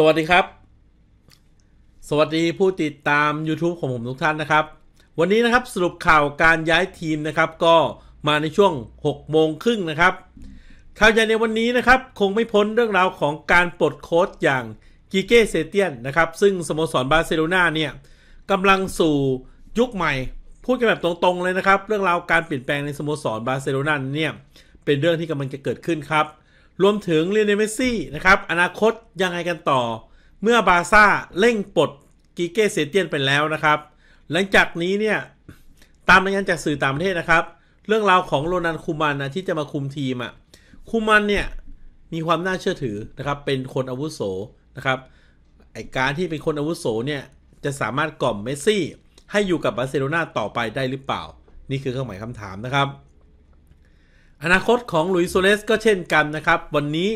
สวัสดีครับ สวัสดีผู้ติดตาม YouTube ของผมทุกท่านนะครับ วันนี้นะครับสรุปข่าวการย้ายทีมนะครับก็มาในช่วง 6 โมงครึ่งนะครับข่าวใหญ่ในวันนี้นะครับ คงไม่พ้นเรื่องราวของการปลดโค้ชอย่างกิเก้เซเตียนนะครับซึ่งสโมสรบาร์เซโลนาเนี่ยกำลังสู่ยุคใหม่ พูดกันแบบตรงๆเลยนะครับ เรื่องราวการเปลี่ยนแปลงในสโมสรบาร์เซโลนาเนี่ยเป็นเรื่องที่กำลังจะเกิดขึ้นครับรวมถึงเรียนเมสซี่นะครับ อนาคตยังไงกันต่อ เมื่อบาซ่าเร่งปลดกิเก้เซเตียนไปแล้วนะครับ หลังจากนี้เนี่ยตามรายงานจากสื่อต่างประเทศนะครับ เรื่องราวของโรนันคูมันนะที่จะมาคุมทีมอะ่ะคูมันเนี่ยมีความน่าเชื่อถือนะครับ เป็นคนอาวุโสนะครับไอการที่เป็นคนอาวุโสเนี่ยจะสามารถกล่อมเมสซี่ ให้อยู่กับบาร์เซโลนาต่อไปได้หรือเปล่า นี่คือเครื่องหมายคำถามนะครับอนาคตของลุยโซเลสก็เช่นกันนะครับ วันนี้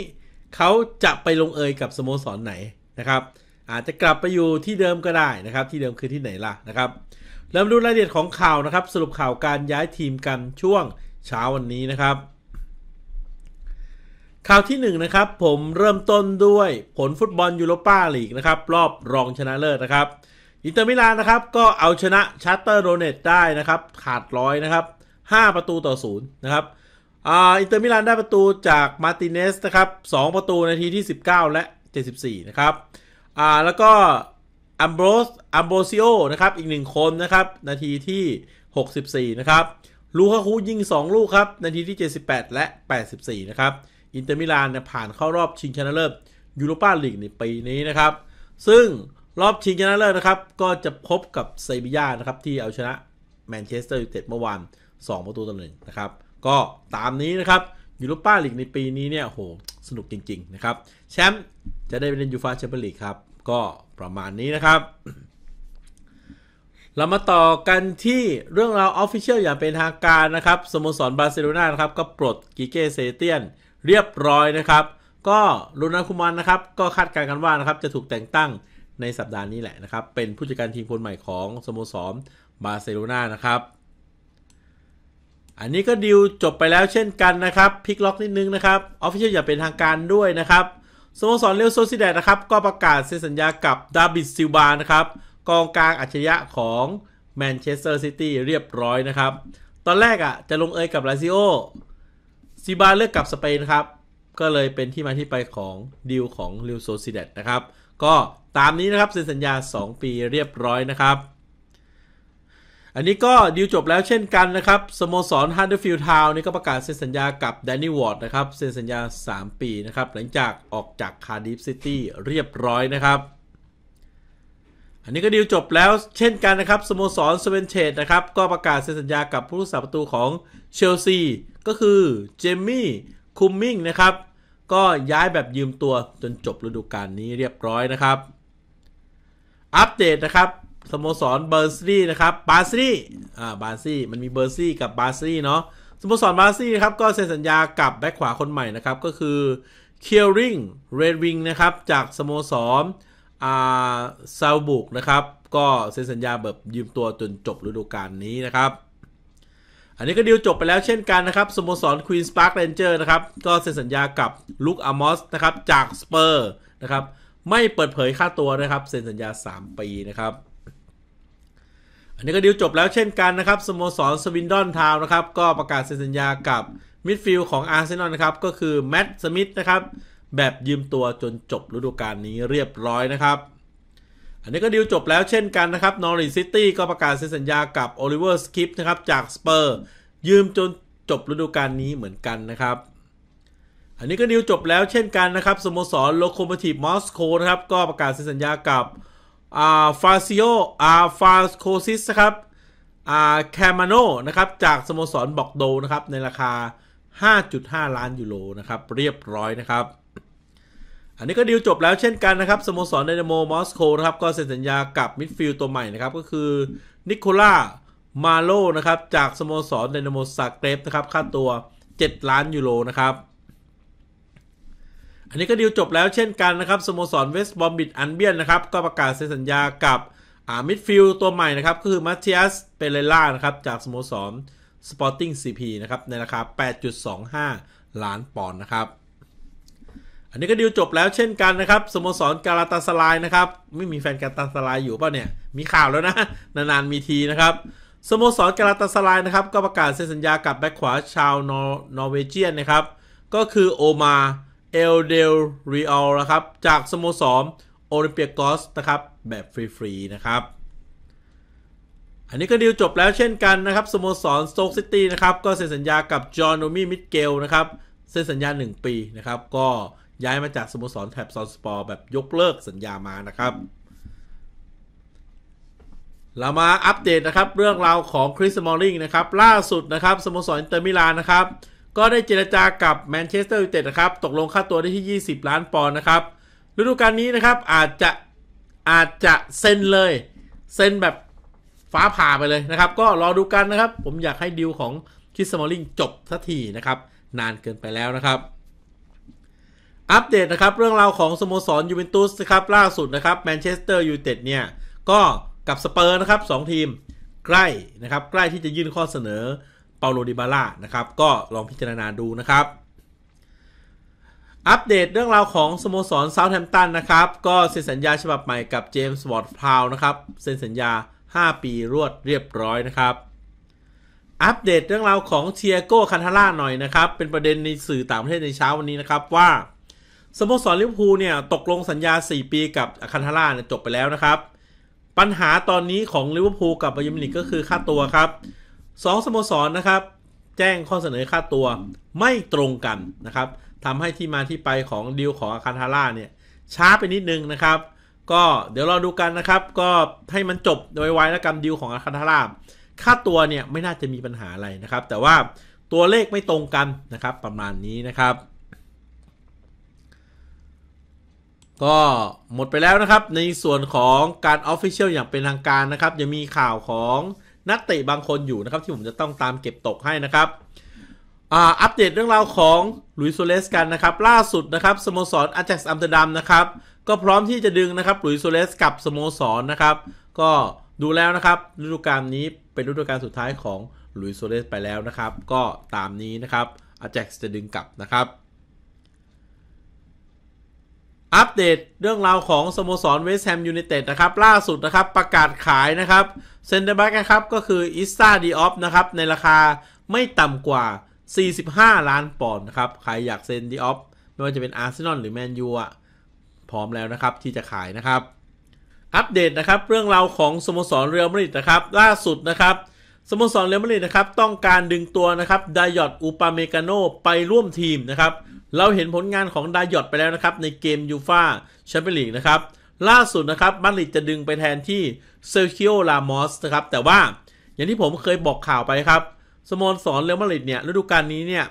เขาจะไปลงเอยกับ สโมสรไหนนะครับ อาจจะกลับไปอยู่ที่เดิมก็ได้นะครับ ที่เดิมคือที่ไหนล่ะนะครับ เริ่มดูรายละเอียดของข่าวนะครับ สรุปข่าวการย้ายทีมกันช่วงเช้าวันนี้นะครับ ข่าวที่1นนะครับ ผมเริ่มต้นด้วยผลฟุตบอลยูโรป้าลีกนะครับ รอบรองชนะเลิศนะครับ อินเตอร์มิลานนะครับก็เอาชนะชาร์เตอร์โรเนตได้นะครับ ขาดร้อยนะครับ 5 ประตูต่อศูนย์นะครับออินเตอร์มิลานได้ประตูจากมาติเนสนะครับ 2ประตูในที ที่ 19 และ 74 นะครับอ่าแล้วก็อัมโบรสอัมโบซิโอนะครับอีก 1 คนนะครับนาทีที่ 64นะครับลูคาคูยิง 2 ลูกครับ นาทีที่ 78 และ 84 นะครับ อินเตอร์มิลานเนี่ยผ่านเข้ารอบชิงชนะเลิศยูโรปาลีกในปีนี้นะครับซึ่งรอบชิงชนะเลิศนะครับก็จะพบกับเซบียานะครับที่เอาชนะแมนเชสเตอร์ยูไนเต็ดเมื่อวาน2ประตูต่อหนึ่งนะครับก็ตามนี้นะครับยูโรป้าลีกในปีนี้เนี่ยโหสนุกจริงๆ นะครับ แชมป์จะได้ไปเล่นยูฟาแชมเปี้ยนลีกครับ ก็ประมาณนี้นะครับ เรามาต่อกันที่เรื่องราวออฟฟิเชียลอย่างเป็นทางการ นะครับ สโมสรบาร์เซโลนานะครับ ก็ปลดกิเกเซเตียนเรียบร้อยนะครับ ก็ลูนาคุมันนะครับก็คาดการณ์กันว่านะครับจะถูกแต่งตั้งในสัปดาห์นี้แหละนะครับเป็นผู้จัดการทีมคนใหม่ของสโมสรบาร์เซโลนานะครับอันนี้ก็ดิวจบไปแล้วเช่นกันนะครับพลิกล็อกนิดนึงนะครับออฟฟิเชียลอย่าเป็นทางการด้วยนะครับสโมสรเลวโซซิเดตนะครับ ก็ประกาศเซ็นสัญญากับดาบิดซิลบานะครับกองกลางอัจฉริยะของแมนเชสเตอร์ซิตี้เรียบร้อยนะครับ ตอนแรกอะ่ะจะลงเอยกับลาซิโอซิบาเลือกกับสเปนครับ ก็เลยเป็นที่มาที่ไปของดิวของเลวโซซิเดตนะครับ ก็ตามนี้นะครับเซ็นสัญญา 2 ปีเรียบร้อยนะครับอันนี้ก็ดีลจบแล้วเช่นกันนะครับสโมสรฮันเดอร์ฟิลด์ทาวน์นี่ก็ประกาศเซ็นสัญญากับแดนนี่วอร์ดนะครับเซ็นสัญญา3 ปีนะครับ หลังจากออกจากคาร์ดิฟซิตี้เรียบร้อยนะครับ อันนี้ก็ดีลจบแล้วเช่นกันนะครับสโมสรสเวนเชตนะครับก็ประกาศเซ็นสัญญากับผู้รักษาประตูของเชลซี ก็คือเจมี่คุมมิงนะครับก็ย้ายแบบยืมตัวจนจบฤดูกาลนี้เรียบร้อยนะครับ อัปเดตนะครับสโมสรเบอร์ซี่นะครับบาซี่อ่าบาซี่มันมีเบอร์ซี่กับบาซี่เนาะสโมสรบาซี่ครับก็เซ็น สัญญากับแบ็คขวาคนใหม่นะครับ ก็คือเคียริงเรดวิงนะครับ จากสโมสรอาซาบุกนะครับก็เซ็นสัญญาแบบยืมตัวจนจบฤดูกาลนี้นะครับ อันนี้ก็ดีลจบไปแล้วเช่นกันนะครับสโมสรควีนส์พาร์คเรนเจอร์นะครับก็เซ็นสัญญากับลุคอามอสนะครับจากสเปอร์นะครับ ไม่เปิดเผยค่าตัวนะครับเซ็นสัญญา3ปีนะครับันนี้ก็ดิวจบแล้วเช่นกันนะครับสโมสรสวินดอนทาวนะครับก็ประกาศเซ็นสัญญากับมิดฟิลด์ของอาร์เซนอลนะครับก็คือแมตต์สมิธนะครับ แบบยืมตัวจนจบฤดูกาลนี้เรียบร้อยนะครับ อันนี้ก็ดิวจบแล้วเช่นกันนะครับนอริซิตี้ก็ประกาศเซ็นสัญญากับโอลิเวอร์สคิปนะครับจากสเปอร์ ยืมจนจบฤดูกาลนี้เหมือนกันนะครับ อันนี้ก็ดิวจบแล้วเช่นกันนะครับสโมสรโลโคโมทีฟมอสโกนะครับก็ประกาศเซ็นสัญญากับอาฟาซิโออาฟาโคซิสครับอาแคมาโนนะครับ จากสโมสรบอกโดนะครับ ในราคา 5.5 ล้านยูโรนะครับ เรียบร้อยนะครับ อันนี้ก็ดีลจบแล้วเช่นกันนะครับ สโมสรไดนาโมมอสโกนะครับ ก็เซ็นสัญญากับมิดฟิลด์ตัวใหม่นะครับ ก็คือ นิโคล่ามาโลนะครับ จากสโมสรไดนาโมสากเกรฟนะครับ ค่าตัว 7 ล้านยูโรนะครับอันนี้ก็ดีลจบแล้วเช่นกันนะครับ สโมสรเวสต์บอมบิดอันเบียนนะครับ ก็ประกาศเซ็นสัญญากับอามิดฟิลตัวใหม่นะครับ ก็คือมาเทียสเปเรล่านะครับ จากสโมสรสปอร์ติ้งซีพีนะครับ ในราคา 8.25 ล้านปอนด์นะครับ อันนี้ก็ดีลจบแล้วเช่นกันนะครับ สโมสรกาลาตาสลายนะครับไม่มีแฟนกาลาตาสลายอยู่ป่ะเนี่ย มีข่าวแล้วนะ นานๆมีทีนะครับสโมสรกาลาตาสลายนะครับก็ประกาศเซ็นสัญญากับแบ็คขวาชาวนอร์เวเจียนนะครับก็คือโอมาเอลเดลรีออลนะครับจากสโมสรโอลิมเปียกอสนะครับแบบฟรีๆนะครับอันนี้ก็ดีลจบแล้วเช่นกันนะครับสโมสรโซกซิตี้นะครับก็เซ็นสัญญากับจอห์นโนมี่มิดเกลนะครับเซ็นสัญญา 1 ปีนะครับก็ย้ายมาจากสโมสรแท็บซอนสปอร์แบบยกเลิกสัญญามานะครับเรามาอัปเดตนะครับเรื่องราวของคริสมอลลิงนะครับ ล่าสุดนะครับสโมสรอินเตอร์มิลานนะครับก็ได้เจรจากับแมนเชสเตอร์ยูไนเต็ดนะครับ ตกลงค่าตัวได้ที่ 20 ล้านปอนด์นะครับฤดูกาลนี้นะครับอาจจะอาจจะเซ็นเลย เซ็นแบบฟ้าผ่าไปเลยนะครับ ก็รอดูกันนะครับ ผมอยากให้ดิวของคิสซมอลลิงจบสักทีนะครับ นานเกินไปแล้วนะครับ อัปเดตนะครับ เรื่องราวของสโมสรยูเวนตุสนะครับ ล่าสุดนะครับแมนเชสเตอร์ยูไนเต็ดเนี่ย ก็กับสเปอร์นะครับสองทีมใกล้นะครับใกล้ที่จะยื่นข้อเสนอเปาโลดิบาร่านะครับ ก็ลองพิจารณาดูนะครับ อัปเดตเรื่องราวของสโมสรเซาท์แฮมป์ตันนะครับ ก็เซ็นสัญญาฉบับใหม่กับเจมส์วอร์ดพาวนะครับ เซ็นสัญญา 5 ปีรวดเรียบร้อยนะครับ อัปเดตเรื่องราวของเทียโก้คันทาร่าหน่อยนะครับ เป็นประเด็นในสื่อต่างประเทศในเช้าวันนี้นะครับว่าสโมสรลิเวอร์พูลเนี่ยตกลงสัญญา 4 ปีกับคันทาร่าเนี่ยจบไปแล้วนะครับ ปัญหาตอนนี้ของลิเวอร์พูลกับบาเยมินิกก็คือค่าตัวครับสองสโมสรนะครับ แจ้งข้อเสนอค่าตัวไม่ตรงกันนะครับทำให้ที่มาที่ไปของดีลของอาคาทาร่าเนี่ยช้าไปนิดนึงนะครับก็เดี๋ยวเราดูกันนะครับก็ให้มันจบโดยไวแล้วกันดีลของอาคาทาร่าค่าตัวเนี่ยไม่น่าจะมีปัญหาอะไรนะครับ แต่ว่าตัวเลขไม่ตรงกันนะครับประมาณนี้นะครับก็หมดไปแล้วนะครับในส่วนของการออฟฟิเชียลอย่างเป็นทางการนะครับ จะมีข่าวของนักเตะบางคนอยู่นะครับที่ผมจะต้องตามเก็บตกให้นะครับ อัปเดตเรื่องราวของลุยโซเลสกันนะครับ ล่าสุดนะครับสโมสรอาแจ็กซ์อัมเตอร์ดัมนะครับ ก็พร้อมที่จะดึงนะครับลุยโซเลสกับสโมสรนะครับ ก็ดูแล้วนะครับฤดูกาลนี้เป็นฤดูกาลสุดท้ายของลุยโซเลสไปแล้วนะครับก็ตามนี้นะครับอาแจ็กซ์จะดึงกลับนะครับอัปเดตเรื่องราวของสโมสรเวสต์แฮมยูไนเต็ดนะครับ ล่าสุดนะครับประกาศขายนะครับเซนเตอร์แบ็กนะครับก็คืออิสซาดีออฟนะครับ ในราคาไม่ต่ำกว่า 45 ล้านปอนด์นะครับใครอยากเซนดีออฟไม่ว่าจะเป็นอาร์เซนอลหรือแมนยูอ่ะพร้อมแล้วนะครับที่จะขายนะครับ อัปเดตนะครับเรื่องราวของสโมสรเรอัลมาดริดนะครับ ล่าสุดนะครับสโมสรเรอัลมาดริดนะครับต้องการดึงตัวนะครับไดยอตอูปาเมกาโนไปร่วมทีมนะครับ เราเห็นผลงานของไดยอตไปแล้วนะครับ ในเกมยูฟาแชมเปี้ยนลีกนะครับ ล่าสุดนะครับมาดริดจะดึงไปแทนที่เซอร์คิโอลามอสนะครับ แต่ว่าอย่างที่ผมเคยบอกข่าวไปครับสโมสรเรอัลมาดริดเนี่ยฤดูกาลนี้เนี่ย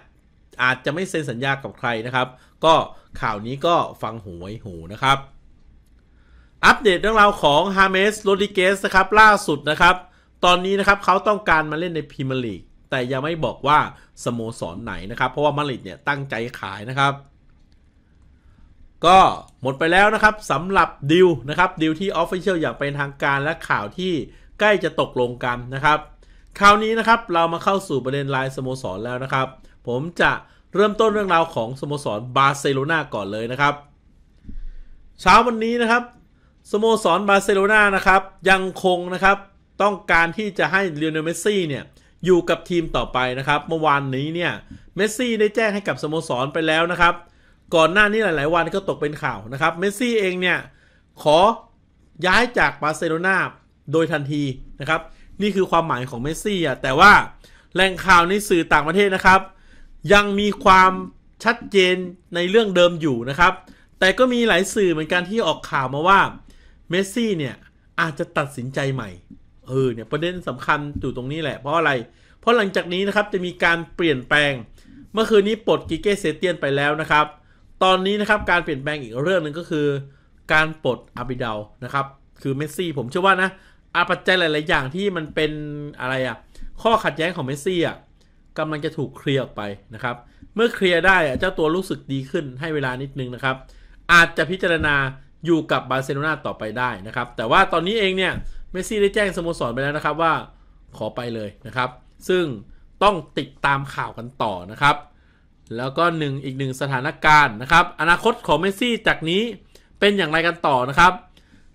อาจจะไม่เซ็นสัญญากับใครนะครับ ก็ข่าวนี้ก็ฟังหูไว้หูนะครับ อัปเดตเรื่องราวของฮาเมสโรดิเกสนะครับล่าสุดนะครับตอนนี้นะครับเขาต้องการมาเล่นในพรีเมียร์ลีกแต่ยังไม่บอกว่าสโมสรไหนนะครับเพราะว่ามาริดเนี่ยตั้งใจขายนะครับ ก็หมดไปแล้วนะครับสำหรับดิวนะครับดิวที่ออฟฟิเชียลอย่างเป็นทางการและข่าวที่ใกล้จะตกลงกันนะครับ คราวนี้นะครับเรามาเข้าสู่ประเด็นรายสโมสรแล้วนะครับ ผมจะเริ่มต้นเรื่องราวของสโมสรบาร์เซโลนาก่อนเลยนะครับ เช้าวันนี้นะครับสโมสรบาร์เซโลนานะครับ ยังคงนะครับต้องการที่จะให้เลโอนเมสซี่เนี่ยอยู่กับทีมต่อไปนะครับเมื่อวานนี้เนี่ยเมสซี่ได้แจ้งให้กับสโมสรไปแล้วนะครับ ก่อนหน้านี้หลาย ๆ วันก็ตกเป็นข่าวนะครับเมสซี่เองเนี่ย ขอย้ายจากบาร์เซโลนาโดยทันทีนะครับ นี่คือความหมายของเมสซี่อ่ะแต่ว่าแหล่งข่าวในสื่อต่างประเทศนะครับ ยังมีความชัดเจนในเรื่องเดิมอยู่นะครับ แต่ก็มีหลายสื่อเหมือนกันที่ออกข่าวมาว่าเมสซี่เนี่ยอาจจะตัดสินใจใหม่เออเนี่ยประเด็นสำคัญอยู่ตรงนี้แหละเพราะอะไร เพราะหลังจากนี้นะครับจะมีการเปลี่ยนแปลง เมื่อคืนนี้ปลดกิเกเซเตียนไปแล้วนะครับ ตอนนี้นะครับการเปลี่ยนแปลงอีกเรื่องหนึ่งก็คือ การปลดอาบิดานะครับคือเมสซี่ผมเชื่อว่านะอาปัจจัยหลาย ๆ อย่างที่มันเป็นอะไรอะข้อขัดแย้งของเมสซี่อะกำลังจะถูกเคลียร์ออกไปนะครับเมื่อเคลียร์ได้เจ้าตัวรู้สึกดีขึ้นให้เวลานิดนึงนะครับ อาจจะพิจารณาอยู่กับบาร์เซโลนาต่อไปได้นะครับแต่ว่าตอนนี้เองเนี่ยเมสซี่ได้แจ้งสโมสรไปแล้วนะครับว่า ขอไปเลยนะครับ ซึ่งต้องติดตามข่าวกันต่อนะครับ แล้วก็หนึ่งอีกหนึ่งสถานการณ์นะครับ อนาคตของเมสซี่จากนี้เป็นอย่างไรกันต่อนะครับ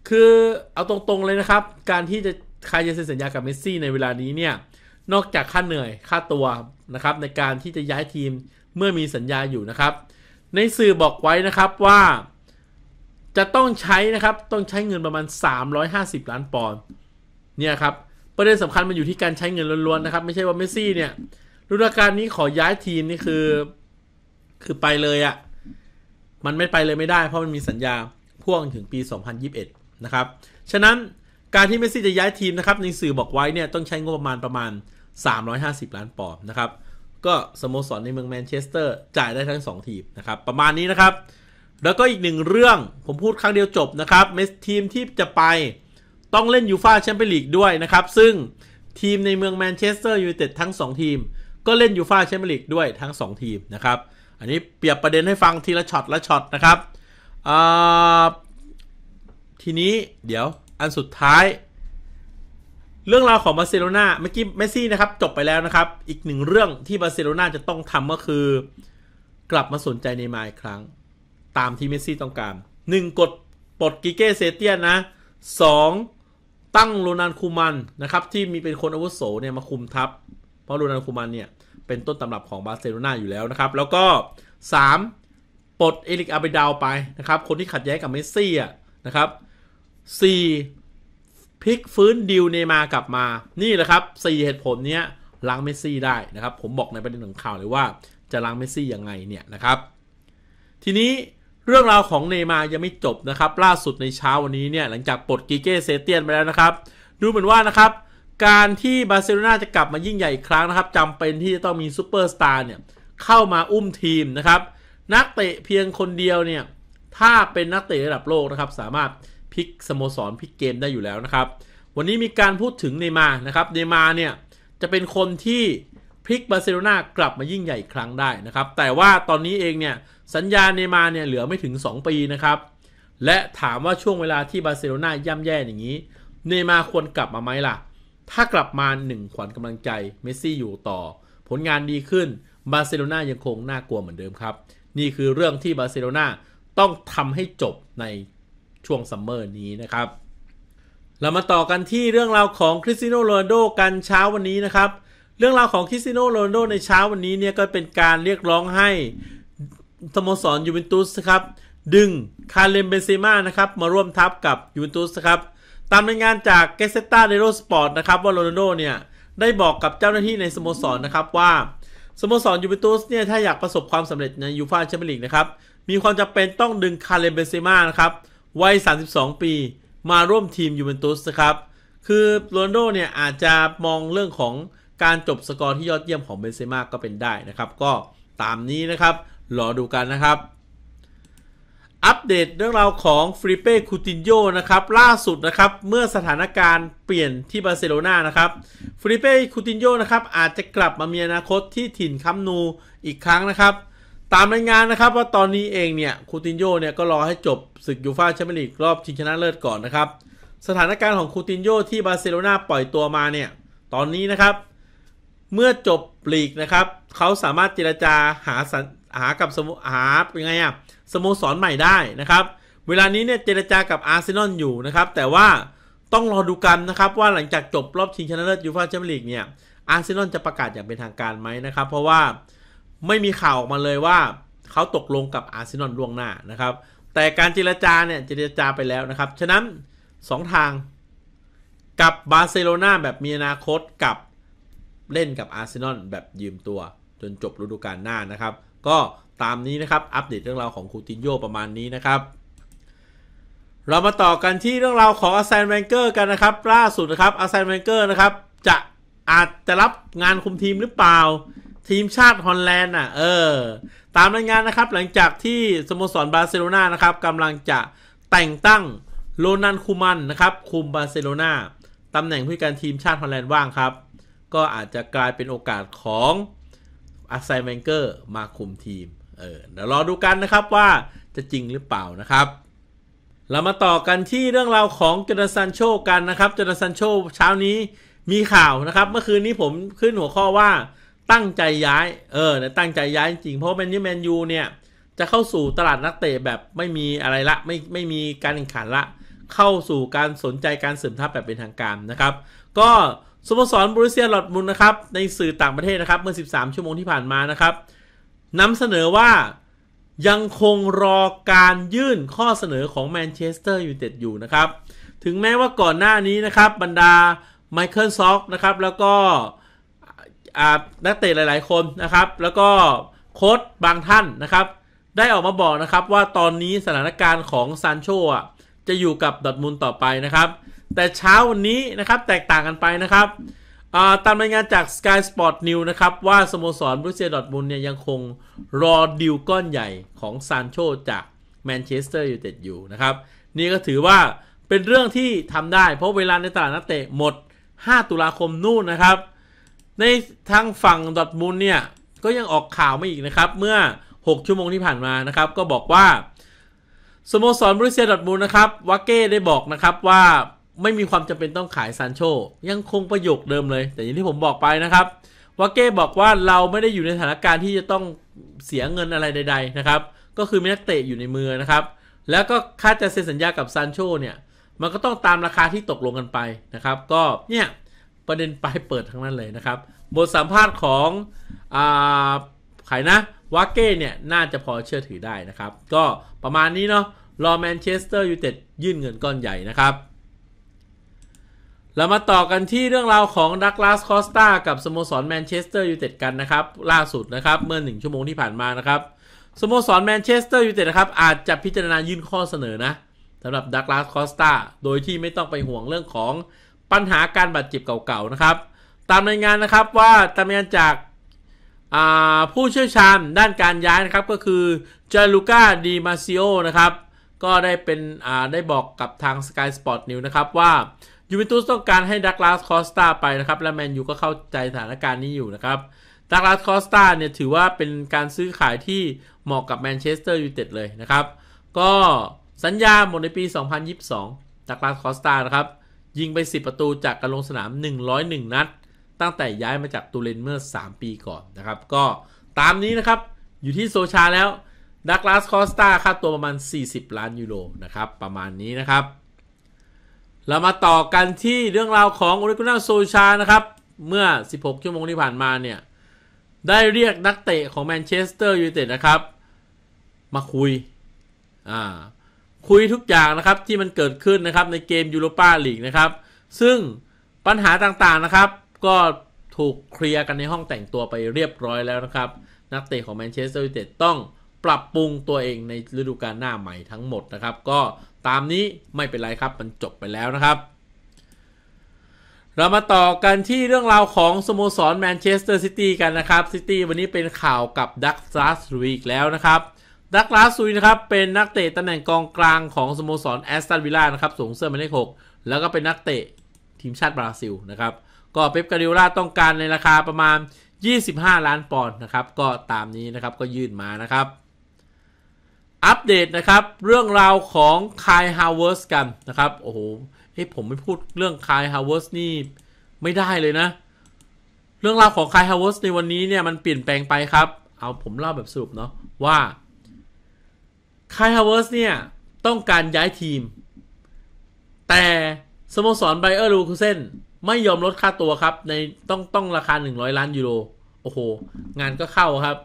คือเอาตรงๆเลยนะครับ การที่จะใครจะเซ็นสัญญากับเมสซี่ในเวลานี้เนี่ยนอกจากค่าเหนื่อยค่าตัวนะครับ ในการที่จะย้ายทีมเมื่อมีสัญญาอยู่นะครับ ในสื่อบอกไว้นะครับว่าจะต้องใช้นะครับ ต้องใช้เงินประมาณ 350 ล้านปอนด์ เนี่ยครับประเด็นสำคัญมันอยู่ที่การใช้เงินล้วนๆ นะครับ ไม่ใช่ว่าเมสซี่เนี่ยฤดูกาลนี้ขอย้ายทีมนี่คือ คือไปเลยอะ่ะมันไม่ไปเลยไม่ได้ เพราะมันมีสัญญาพ่วงถึงปี 2021 นะครับ ฉะนั้นการที่เมสซี่จะย้ายทีมนะครับในสื่อบอกไว้เนี่ยต้องใช้งบประมาณประมาณ 350 ล้านปอนด์นะครับ ก็สโมสรในเมืองแมนเชสเตอร์จ่ายได้ทั้ง 2 ทีมนะครับประมาณนี้นะครับแล้วก็อีกหนึ่งเรื่องผมพูดครั้งเดียวจบนะครับเมสทีมที่จะไปต้องเล่นยูฟาแชมเปี้ยนลีกด้วยนะครับ ซึ่งทีมในเมืองแมนเชสเตอร์ยูไนเต็ดทั้ง 2 ทีม ก็เล่นยูฟาแชมเปี้ยนลีกด้วยทั้ง 2 ทีมนะครับ อันนี้เปรียบประเด็นให้ฟังทีละช็อตละช็อตนะครับทีนี้เดี๋ยวอันสุดท้าย เรื่องราวของบาร์เซโลนาเมื่อกี้เมสซี่นะครับจบไปแล้วนะครับอีกหนึ่งเรื่องที่บาร์เซโลนาจะต้องทำก็คือกลับมาสนใจในมาอีกครั้งตามที่เมสซี่ต้องการ 1. กด ปลด กิเก้เซเตียนนะ 2. ตั้งโรนันคูมันนะครับที่มีเป็นคนอาวุโสเนี่ยมาคุมทัพเพราะโรนันคูมันเนี่ยเป็นต้นตำรับของบาร์เซโลนาอยู่แล้วนะครับแล้วก็ 3. ปลดเอริกอาเบดาวไปนะครับ คนที่ขัดแย้งกับเมสซี่อ่ะนะครับ 4. พลิกฟื้นดิวเนมากลับมานี่แหละครับ4เหตุผลเนี้ยล้างเมสซี่ได้นะครับ ผมบอกในประเด็นของข่าวเลยว่าจะล้างเมสซี่ยังไงเนี่ยนะครับทีนี้เรื่องราวของเนมายังไม่จบนะครับ ล่าสุดในเช้าวันนี้เนี่ยหลังจากปลดกิเก้เซเตียนไปแล้วนะครับ ดูเหมือนว่านะครับ การที่บาร์เซโลนาจะกลับมายิ่งใหญ่อีกครั้งนะครับจำเป็นที่จะต้องมีซูเปอร์สตาร์เนี่ย เข้ามาอุ้มทีมนะครับ นักเตะเพียงคนเดียวเนี่ย ถ้าเป็นนักเตะระดับโลกนะครับ สามารถพลิกสโมสรพลิกเกมได้อยู่แล้วนะครับวันนี้มีการพูดถึงเนมานะครับเนมาเนี่ยจะเป็นคนที่พลิกบาร์เซโลนากลับมายิ่งใหญ่อีกครั้งได้นะครับ แต่ว่าตอนนี้เองเนี่ยสัญญาเนมาเนี่ยเหลือไม่ถึง 2 ปีนะครับ และถามว่าช่วงเวลาที่บาร์เซโลนาย่ำแย่อย่างนี้ เนมาควรกลับมาไหมล่ะ ถ้ากลับมาหนึ่งขวัญกำลังใจเมสซี่อยู่ต่อ ผลงานดีขึ้นบาร์เซโลนายังคงน่ากลัวเหมือนเดิมครับ นี่คือเรื่องที่บาร์เซโลนาต้องทำให้จบในช่วงซัมเมอร์นี้นะครับ เรามาต่อกันที่เรื่องราวของคริสติโนโรนโดกันเช้าวันนี้นะครับเรื่องราวของคริสติโนโรนโดในเช้าวันนี้เนี่ยก็เป็นการเรียกร้องให้สโมสรยูเวนตุสครับดึงคาร์เลมเบนเซม่านะครับมาร่วมทัพกับยูเวนตุสครับ ตามรายงานจากเกสเซต้าเดโรสปอร์ตนะครับว่าโรนัลโดเนี่ยได้บอกกับเจ้าหน้าที่ในสโมสรนะครับว่าสโมสรยูเวนตุสเนี่ยถ้าอยากประสบความสำเร็จในยูฟ่าแชมเปี้ยนลีกนะครับมีความจำเป็นต้องดึงคาร์เลมเบนเซม่านะครับวัย32 ปี มาร่วมทีมยูเวนตุสนะครับคือโรนัลโดเนี่ยอาจจะมองเรื่องของการจบสกอร์ที่ยอดเยี่ยมของเบนเซม่าก็เป็นได้นะครับ ก็ตามนี้นะครับรอดูกันนะครับ อัปเดตเรื่องราวของฟริเป้ คูตินโยนะครับ ล่าสุดนะครับ เมื่อสถานการณ์เปลี่ยนที่บาร์เซโลนานะครับ ฟริเป้ คูตินโยนะครับ อาจจะกลับมามีอนาคตที่ถิ่นคัมนู อีกครั้งนะครับ ตามรายงานนะครับว่าตอนนี้เองเนี่ย คูตินโยเนี่ยก็รอให้จบ ศึกยูฟ่าแชมเปี้ยนลีก รอบชิงชนะเลิศก่อนนะครับ สถานการณ์ของคูตินโยที่บาร์เซโลนาปล่อยตัวมาเนี่ย ตอนนี้นะครับ เมื่อจบลีกนะครับ เขาสามารถเจรจาหาหากับสโมหาเป็นไงอะสโมสรใหม่ได้นะครับ เวลานี้เนี่ยเจรจากับอาร์เซนอลอยู่นะครับ แต่ว่าต้องรอดูกันนะครับ ว่าหลังจากจบรอบชิงชนะเลิศยูฟ่าแชมเปี้ยนลีกเนี่ยอาร์เซนอลจะประกาศอย่างเป็นทางการไหมนะครับ เพราะว่าไม่มีข่าวออกมาเลยว่า เขาตกลงกับอาร์เซนอลล่วงหน้านะครับ แต่การเจรจาเนี่ยเจรจาไปแล้วนะครับ ฉะนั้น 2 ทางกับบาร์เซโลนาแบบมีอนาคตกับเล่นกับอาร์เซนอลแบบยืมตัว จนจบฤดูกาลหน้านะครับก็ตามนี้นะครับ อัปเดตเรื่องราวของคูตินโยประมาณนี้นะครับ เรามาต่อกันที่เรื่องราวของอาแซนแวนเกอร์กันนะครับ ล่าสุดนะครับอาแซนแวนเกอร์นะครับ จะอาจจะรับงานคุมทีมหรือเปล่า ทีมชาติฮอลแลนด์น่ะเออตามรายงานนะครับ หลังจากที่สโมสรบาร์เซโลนานะครับกำลังจะแต่งตั้งโรนันคูมันนะครับคุมบาร์เซโลนาตำแหน่งผู้การทีมชาติฮอลแลนด์ว่างครับก็อาจจะกลายเป็นโอกาสของอาร์ไซแมนเกอร์ มาคุมทีม เออ เดี๋ยวรอดูกันนะครับว่าจะจริงหรือเปล่านะครับ เรามาต่อกันที่เรื่องราวของจอร์ซันโชกันนะครับจอร์ซันโชเช้านี้มีข่าวนะครับ เมื่อคืนนี้ผมขึ้นหัวข้อว่าตั้งใจย้าย เออเนี่ยตั้งใจย้ายจริงเพราะแมนยูแมนยูเนี่ยจะเข้าสู่ตลาดนักเตะแบบไม่มีอะไรละไม่ไม่มีการแข่งขันละ เข้าสู่การสนใจการเสริมทัพแบบเป็นทางการนะครับ ก็สโมสรบรูเซียหลอดมุนนะครับในสื่อต่างประเทศนะครับเมื่อ 13 ชั่วโมงที่ผ่านมานะครับนำเสนอว่ายังคงรอการยื่นข้อเสนอของแมนเชสเตอร์ยูไนเต็ดอยู่นะครับ ถึงแม้ว่าก่อนหน้านี้นะครับ บรรดา ไมเคิลซ็อกนะครับแล้วก็นักเตะหลาย ๆ คนนะครับ แล้วก็โค้ชบางท่านนะครับ ได้ออกมาบอกนะครับว่าตอนนี้สถานการณ์ของซานโช่จะอยู่กับดอทมุลต่อไปนะครับแต่เช้าวันนี้นะครับแตกต่างกันไปนะครับ ตามรายงานจาก Sky Sport News นะครับว่าสโมสรบรูเซียดอทมุลเนี่ยยังคงรอดิวก้อนใหญ่ของซานโชจากแมนเชสเตอร์ยูไนเต็ดอยู่นะครับ นี่ก็ถือว่าเป็นเรื่องที่ทำได้เพราะเวลาในตลาดนักเตะหมด 5 ตุลาคมนู่นนะครับ ในทางฝั่งดอทมุลเนี่ยก็ยังออกข่าวมาอีกนะครับ เมื่อ 6 ชั่วโมงที่ผ่านมานะครับก็บอกว่าสโมสรบรูเซียดอทมุลนะครับวาเก้ได้บอกนะครับว่าไม่มีความจำเป็นต้องขายซานโชยังคงประโยคเดิมเลย แต่อย่างที่ผมบอกไปนะครับวาเก้บอกว่าเราไม่ได้อยู่ในสถานการณ์ที่จะต้องเสียเงินอะไรใดๆนะครับ ก็คือมีนักเตะอยู่ในมือนะครับ แล้วก็ค่าจะเซ็นสัญญากับซานโชเนี่ย มันก็ต้องตามราคาที่ตกลงกันไปนะครับ ก็เนี่ย ประเด็นปลายเปิดทั้งนั้นเลยนะครับ บทสัมภาษณ์ของอ่าใครนะวาเก้เนี่ยน่าจะพอเชื่อถือได้นะครับก็ประมาณนี้เนาะรอแมนเชสเตอร์ยูไนเต็ดยื่นเงินก้อนใหญ่นะครับเรามาต่อกันที่เรื่องราวของดักลาสคอสตา กับสโมสรแมนเชสเตอร์ยูไนเต็ดกันนะครับ ล่าสุดนะครับ เมื่อหนึ่งชั่วโมงที่ผ่านมานะครับสโมสรแมนเชสเตอร์ยูไนเต็ดนะครับ อาจจะพิจารณายื่นข้อเสนอนะสำหรับดักลาสคอสตาโดยที่ไม่ต้องไปห่วงเรื่องของปัญหาการบาดเจ็บเก่าๆนะครับ ตามรายงานนะครับว่าตามรายงานจากผู้เชี่ยวชาญด้านการย้ายนะครับก็คือเจลูก้าดีมาซิโอนะครับก็ได้เป็นได้บอกกับทาง Sky Sport News นะครับว่ายูเวนตุสต้องการให้ดักลาสคอสตาไปนะครับ และแมนยูก็เข้าใจสถานการณ์นี้อยู่นะครับดักลาสคอสตาเนี่ยถือว่าเป็นการซื้อขายที่เหมาะกับแมนเชสเตอร์ยูไนเต็ดเลยนะครับ ก็สัญญาหมดในปี 2022 ดักลาสคอสตานะครับ ยิงไป 10 ประตูจากการลงสนาม 101 นัด ตั้งแต่ย้ายมาจากตูเลนเมื่อ 3 ปีก่อนนะครับ ก็ตามนี้นะครับ อยู่ที่โซชาแล้วดักลาสคอสตาค่าตัวประมาณ 40 ล้านยูโรนะครับ ประมาณนี้นะครับเรามาต่อกันที่เรื่องราวของโอริกุนาโซชานะครับ เมื่อ 16 ชั่วโมงที่ผ่านมาเนี่ย ได้เรียกนักเตะของแมนเชสเตอร์ยูไนเต็ดนะครับ มาคุย อ่า คุยทุกอย่างนะครับที่มันเกิดขึ้นนะครับ ในเกมยูโรปาลีกนะครับ ซึ่งปัญหาต่างๆนะครับ ก็ถูกเคลียร์กันในห้องแต่งตัวไปเรียบร้อยแล้วนะครับนักเตะของแมนเชสเตอร์ยูไนเต็ดต้องปรับปรุงตัวเองในฤดูกาลหน้าใหม่ทั้งหมดนะครับก็ตามนี้ไม่เป็นไรครับ มันจบไปแล้วนะครับ เรามาต่อกันที่เรื่องราวของสโมสรแมนเชสเตอร์ ซิตี้กันนะครับ ซิตี้วันนี้เป็นข่าวกับดักซัสรูอีกแล้วนะครับดักลาสซุยนะครับเป็นนักเตะตำแหน่งกองกลางของสโมสรแอสตันวิลล่านะครับสูงเสื้อหมายเลขหกแล้วก็เป็นนักเตะทีมชาติบราซิลนะครับก็เป๊ปกาดิโอลาต้องการในราคาประมาณ 25 ล้านปอนด์นะครับ ก็ตามนี้นะครับก็ยื่นมานะครับอัปเดตนะครับ เรื่องราวของคายฮาวเวิร์สกันนะครับ โอ้โหเฮ้ผมไม่พูดเรื่องคายฮาวเวิร์สนี่ไม่ได้เลยนะ เรื่องราวของคายฮาวเวิร์สในวันนี้เนี่ยมันเปลี่ยนแปลงไปครับ เอาผมเล่าแบบสรุปเนาะว่าคายฮาวเวิร์สเนี่ย ต้องการย้ายทีม แต่สโมสรไบเออร์ลูคูเซนไม่ยอมลดค่าตัวครับในต้องต้องราคา 100 ล้านยูโรโอ้โห งานก็เข้าครับ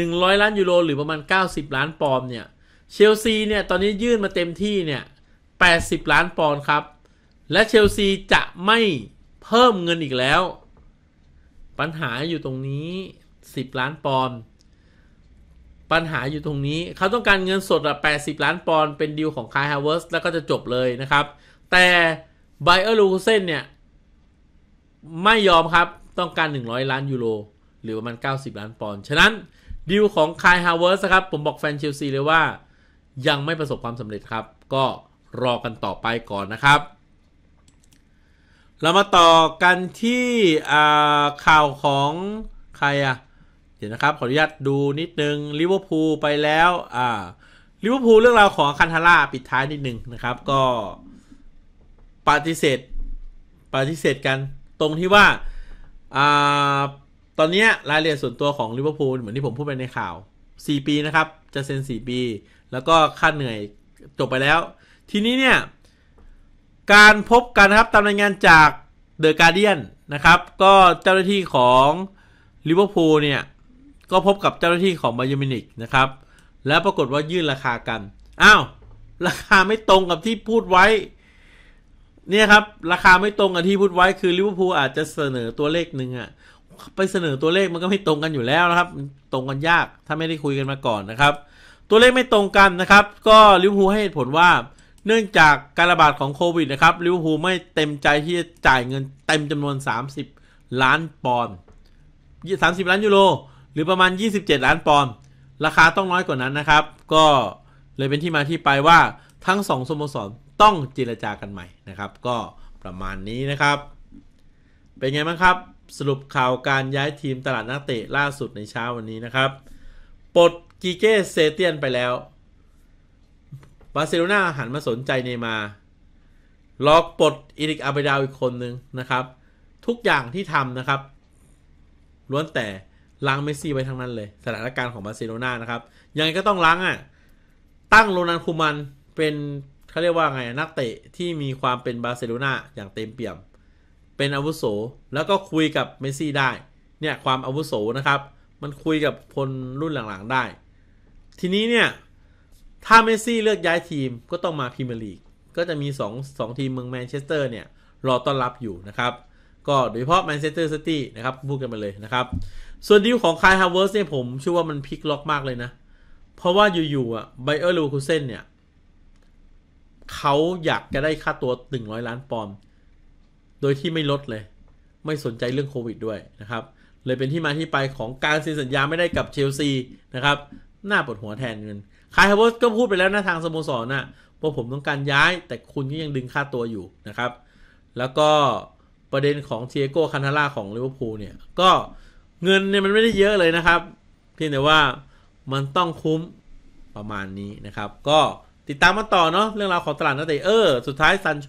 100ล้านยูโรหรือประมาณ90ล้านปอนด์เนี่ยเชลซีเนี่ยตอนนี้ยื่นมาเต็มที่เนี่ย 80ล้านปอนด์ครับและเชลซีจะไม่เพิ่มเงินอีกแล้ว ปัญหาอยู่ตรงนี้ 10 ล้านปอนด์ปัญหาอยู่ตรงนี้เขาต้องการเงินสดอะ80ล้านปอนด์เป็นดีลของคายฮาวเวิร์สแล้วก็จะจบเลยนะครับ แต่ไบเออร์ลูคเซนเนี่ยไม่ยอมครับต้องการ100ล้านยูโรหรือประมาณ90 ล้านปอนด์ฉะนั้นดีลของคายฮาวเวิร์สครับผมบอกแฟน เชลซี เลย ว่ายังไม่ประสบความสำเร็จ ครับ ก็รอกันต่อไปก่อนนะครับ เรามาต่อกันที่ข่าวของ ใครอะเดี๋ยว นะ ครับ ขออนุญาตดูนิดนึงลิเวอร์พูล ไปแล้ว อ่า ลิเวอร์พูล เรื่องราวของคันทาร่า ปิดท้ายนิดนึงนะครับ ก็ปฏิเสธปฏิเสธกันตรงที่ว่าตอนนี้รายละเอียดส่วนตัวของลิเวอร์พูลเหมือนที่ผมพูดไปในข่าว 4 ปีนะครับจะเซ็น4ปีแล้วก็ค่าเหนื่อยจบไปแล้ว ทีนี้เนี่ย การพบกันนะครับตามรายงานจากเดอะการเดียนนะครับ ก็เจ้าหน้าที่ของลิเวอร์พูลเนี่ย ก็พบกับเจ้าหน้าที่ของบาเยอร์มินิกนะครับ แล้วปรากฏว่ายื่นราคากัน อ้าวราคาไม่ตรงกับที่พูดไว้เนี่ยครับราคาไม่ตรงกับที่พูดไว้คือลิเวอร์พูลอาจจะเสนอตัวเลขหนึ่งอะไปเสนอตัวเลขมันก็ไม่ตรงกันอยู่แล้วนะครับ ตรงกันยากถ้าไม่ได้คุยกันมาก่อนนะครับ ตัวเลขไม่ตรงกันนะครับ ก็ลิวพูให้ผลว่าเนื่องจากการระบาดของโควิดนะครับลิวพูไม่เต็มใจที่จะจ่ายเงินเต็มจำนวน 30 ล้านปอนด์ิบล้านยูโรหรือประมาณ 27 ล้านปอนด์ราคาต้องน้อยกว่านั้นนะครับ ก็เลยเป็นที่มาที่ไปว่าทั้งสองสโมสรต้องเจรจากันใหม่นะครับ ก็ประมาณนี้นะครับ เป็นไงบ้างครับสรุปข่าวการย้ายทีมตลาดนักเตะล่าสุดในเช้าวันนี้นะครับ ปลดกีเก้เซเตียนไปแล้ว บาร์เซโลนาหันมาสนใจเนมา ล็อกปลดอิริกอาเบดาวอีกคนนึงนะครับ ทุกอย่างที่ทำนะครับ ล้วนแต่ล้างเมสซี่ไว้ทั้งนั้นเลยสถานการณ์ของบาร์เซโลนานะครับ ยังไงก็ต้องล้างอ่ะ ตั้งโรนันคูมัน เป็นเขาเรียกว่าไงนักเตะที่มีความเป็นบาร์เซโลนาอย่างเต็มเปี่ยมเป็นอาวุโสแล้วก็คุยกับเมซี่ได้เนี่ยความอาวุโสนะครับมันคุยกับคนรุ่นหลังๆได้ ทีนี้เนี่ยถ้าเมซี่เลือกย้ายทีมก็ต้องมาพรีเมียร์ลีก ก็จะมี2อทีมเมืองแมนเชสเตอร์เนี่ยรอต้อนรับอยู่นะครับก็โดยเฉพาะแมนเชสเตอร์ซิตี้นะครับ พูดกันมาเลยนะครับส่วนดีลของคายฮาวเวิร์สเนี่ยผมเชื่อว่ามันพลิกล็อกมากเลยนะเพราะว่าอยู่ๆอ่ะไบเออร์ลูคูเซนเนี่ยเขาอยากจะได้ค่าตัว100 ล้านปอนด์โดยที่ไม่ลดเลย ไม่สนใจเรื่องโควิดด้วยนะครับ เลยเป็นที่มาที่ไปของการเซ็นสัญญาไม่ได้กับเชลซีนะครับหน้าปวดหัวแทนเงินคายฮาวเวิร์สก็พูดไปแล้วนะทางสโมสรนะว่าผมต้องการย้ายแต่คุณก็ยังดึงค่าตัวอยู่นะครับ แล้วก็ประเด็นของเทียโก้ คันธาร่าของลิเวอร์พูลเนี่ย ก็เงินเนี่ยมันไม่ได้เยอะเลยนะครับ เพียงแต่ว่ามันต้องคุ้มประมาณนี้นะครับ ก็ติดตามมาต่อเนาะเรื่องราวของตลาดนักเตะเออสุดท้ายซันโช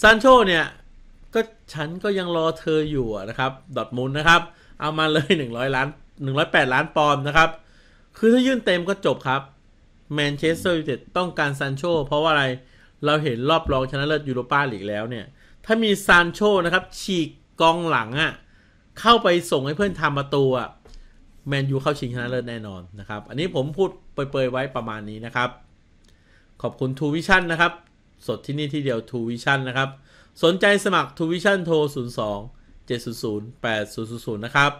ซานโชเนี่ยก็ฉันก็ยังรอเธออยู่นะครับ ดอทมูลนะครับ เอามาเลย100ล้าน108ล้านปอนด์นะครับ คือถ้ายื่นเต็มก็จบครับแมนเชสเตอร์ยูไนเต็ดต้องการซานโชเพราะว่าอะไรเราเห็นรอบรองชนะเลิศยูโรปาลีกแล้วเนี่ย ถ้ามีซานโชนะครับฉีกกองหลังอะ่ะ เข้าไปส่งให้เพื่อนทำประตูอะ่ะแมนยูเข้าชิงชนะเลิศแน่นอนนะครับ อันนี้ผมพูดเปยๆไว้ประมาณนี้นะครับ ขอบคุณทูวิชั่นนะครับสดที่นี่ที่เดียว t ูวิชั่นนะครับ สนใจสมัคร t ูวิชั่นโทร 02 700 8000 นะครับ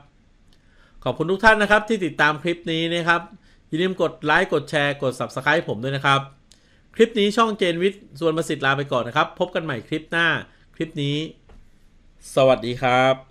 ขอบคุณทุกท่านนะครับที่ติดตามคลิปนี้นะครับอย่าลืมกดไลค์กดแชร์กด Subscribe ผมด้วยนะครับ คลิปนี้ช่องเจนวิทย์ส่วนประสิทธิ์ลาไปก่อนนะครับ พบกันใหม่คลิปหน้าคลิปนี้ สวัสดีครับ